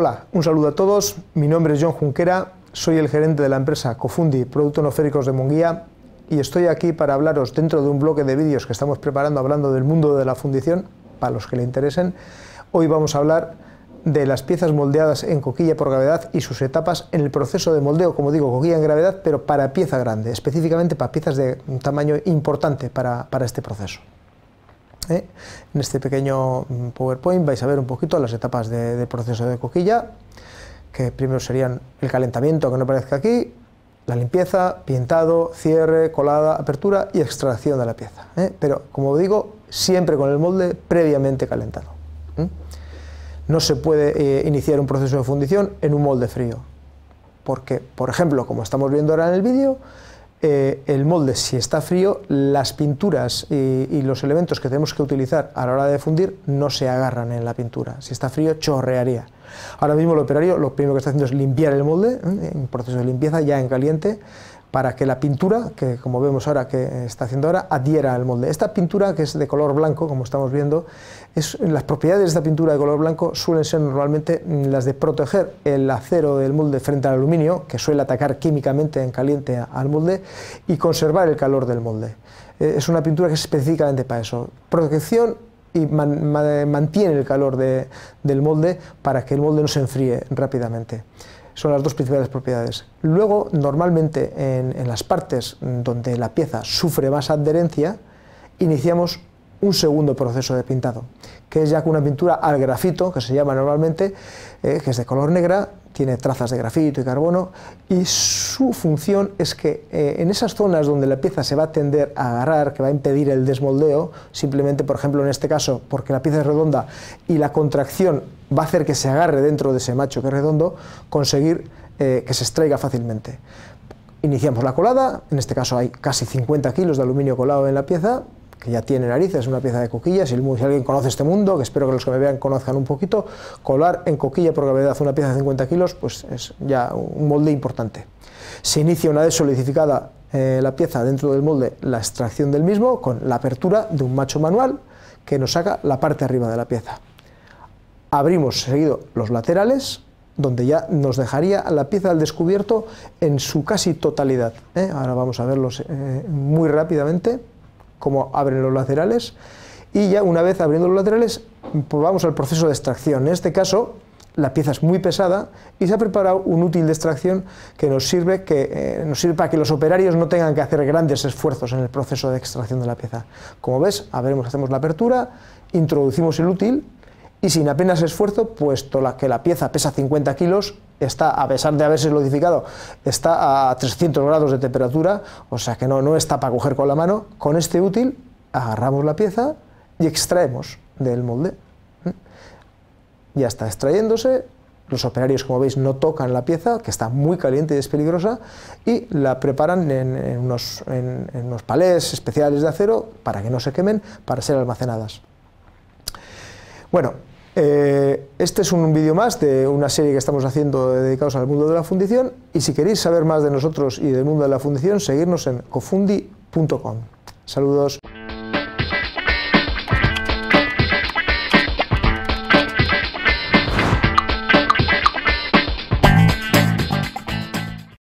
Hola, un saludo a todos. Mi nombre es John Junquera, soy el gerente de la empresa Cofundi Productos Noféricos de Monguía y estoy aquí para hablaros dentro de un bloque de vídeos que estamos preparando hablando del mundo de la fundición, para los que le interesen. Hoy vamos a hablar de las piezas moldeadas en coquilla por gravedad y sus etapas en el proceso de moldeo, como digo, coquilla en gravedad, pero para pieza grande, específicamente para piezas de un tamaño importante para, para este proceso. ¿eh? En este pequeño mm, PowerPoint vais a ver un poquito las etapas de, proceso de coquilla, que primero serían el calentamiento, que no aparezca aquí, la limpieza, pintado, cierre, colada, apertura y extracción de la pieza. ¿eh? Pero, como digo, siempre con el molde previamente calentado. No se puede eh, iniciar un proceso de fundición en un molde frío, porque, por ejemplo, como estamos viendo ahora en el vídeo, eh, el molde, si está frío, las pinturas y, los elementos que tenemos que utilizar a la hora de fundir no se agarran en la pintura. Si está frío, chorrearía. Ahora mismo el operario lo primero que está haciendo es limpiar el molde, ¿eh? en proceso de limpieza ya en caliente, para que la pintura, que como vemos ahora que está haciendo ahora, adhiera al molde. Esta pintura, que es de color blanco, como estamos viendo, las propiedades de esta pintura de color blanco suelen ser normalmente mm, las de proteger el acero del molde frente al aluminio, que suele atacar químicamente en caliente al molde, y conservar el calor del molde. Eh, es una pintura que es específicamente para eso. Protección y mantiene el calor del molde para que el molde no se enfríe rápidamente son las dos principales propiedades. Luego, normalmente en, las partes donde la pieza sufre más adherencia, iniciamos un segundo proceso de pintado, que es ya con una pintura al grafito, que se llama normalmente, eh, que es de color negra, tiene trazas de grafito y carbono, y su función es que eh, en esas zonas donde la pieza se va a tender a agarrar, que va a impedir el desmoldeo, simplemente, por ejemplo, en este caso, porque la pieza es redonda y la contracción va a hacer que se agarre dentro de ese macho que es redondo, conseguir eh, que se extraiga fácilmente. Iniciamos la colada, en este caso hay casi 50 kilos de aluminio colado en la pieza, que ya tiene narices, una pieza de coquilla, si, alguien conoce este mundo, que espero que los que me vean conozcan un poquito, colar en coquilla por gravedad una pieza de 50 kilos, pues es ya un molde importante. Se inicia una vez solidificada eh, la pieza dentro del molde, la extracción del mismo con la apertura de un macho manual que nos saca la parte arriba de la pieza. Abrimos seguido los laterales, donde ya nos dejaría la pieza al descubierto en su casi totalidad. ¿eh? Ahora vamos a verlos eh, muy rápidamente cómo abren los laterales y ya una vez abriendo los laterales volvamos pues vamos al proceso de extracción. En este caso la pieza es muy pesada y se ha preparado un útil de extracción que nos sirve, que, eh, nos sirve para que los operarios no tengan que hacer grandes esfuerzos en el proceso de extracción de la pieza. Como ves, abrimos, hacemos la apertura, introducimos el útil y sin apenas esfuerzo, puesto la, que la pieza pesa 50 kilos, está, a pesar de haberse solidificado, está a 300 grados de temperatura, o sea que no, no está para coger con la mano. Con este útil agarramos la pieza y extraemos del molde. ¿Mm? Ya está extrayéndose, los operarios, como veis, no tocan la pieza, que está muy caliente y es peligrosa, y la preparan en, unos, unos palés especiales de acero para que no se quemen, para ser almacenadas. Bueno, eh, este es un vídeo más de una serie que estamos haciendo dedicados al mundo de la fundición y si queréis saber más de nosotros y del mundo de la fundición, seguirnos en cofundi.com. Saludos.